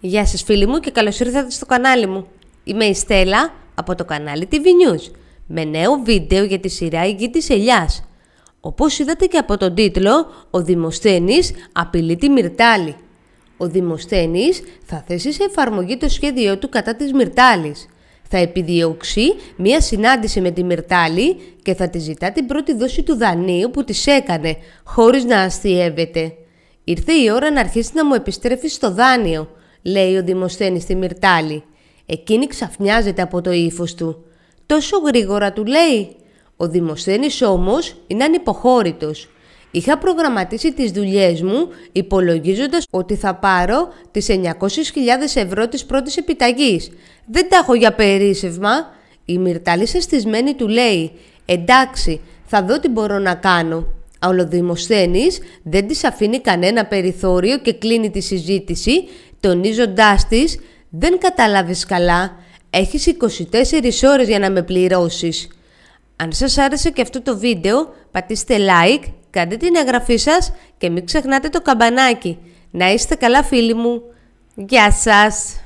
Γεια σας φίλοι μου και καλώς ήρθατε στο κανάλι μου. Είμαι η Στέλλα από το κανάλι TV News με νέο βίντεο για τη σειρά «Η Γη της Ελιάς». Όπως είδατε και από τον τίτλο, ο Δημοσθένης απειλεί τη Μυρτάλη. Ο Δημοσθένης θα θέσει σε εφαρμογή το σχέδιό του κατά της Μυρτάλης. Θα επιδιώξει μία συνάντηση με τη Μυρτάλη και θα τη ζητά την πρώτη δόση του δανείου που της έκανε, χωρίς να αστείευεται. Ήρθε η ώρα να αρχίσει να μου επιστρέφει στο δάνειο λέει ο Δημοσθένης στη Μυρτάλη. Εκείνη ξαφνιάζεται από το ύφος του. Τόσο γρήγορα του λέει. Ο Δημοσθένης όμως είναι ανυποχώρητος. Είχα προγραμματίσει τις δουλειές μου υπολογίζοντας ότι θα πάρω τις 900.000 ευρώ της πρώτης επιταγής. Δεν τα έχω για περίσευμα. Η Μυρτάλη σαστισμένη του λέει «Εντάξει, θα δω τι μπορώ να κάνω». Αλλά ο Δημοσθένης δεν της αφήνει κανένα περιθώριο και κλείνει τη συζήτηση τονίζοντάς της «Δεν καταλάβεις καλά, έχεις 24 ώρες για να με πληρώσεις». Αν σας άρεσε και αυτό το βίντεο, πατήστε like, κάντε την εγγραφή σας και μην ξεχνάτε το καμπανάκι. Να είστε καλά φίλοι μου. Γεια σας!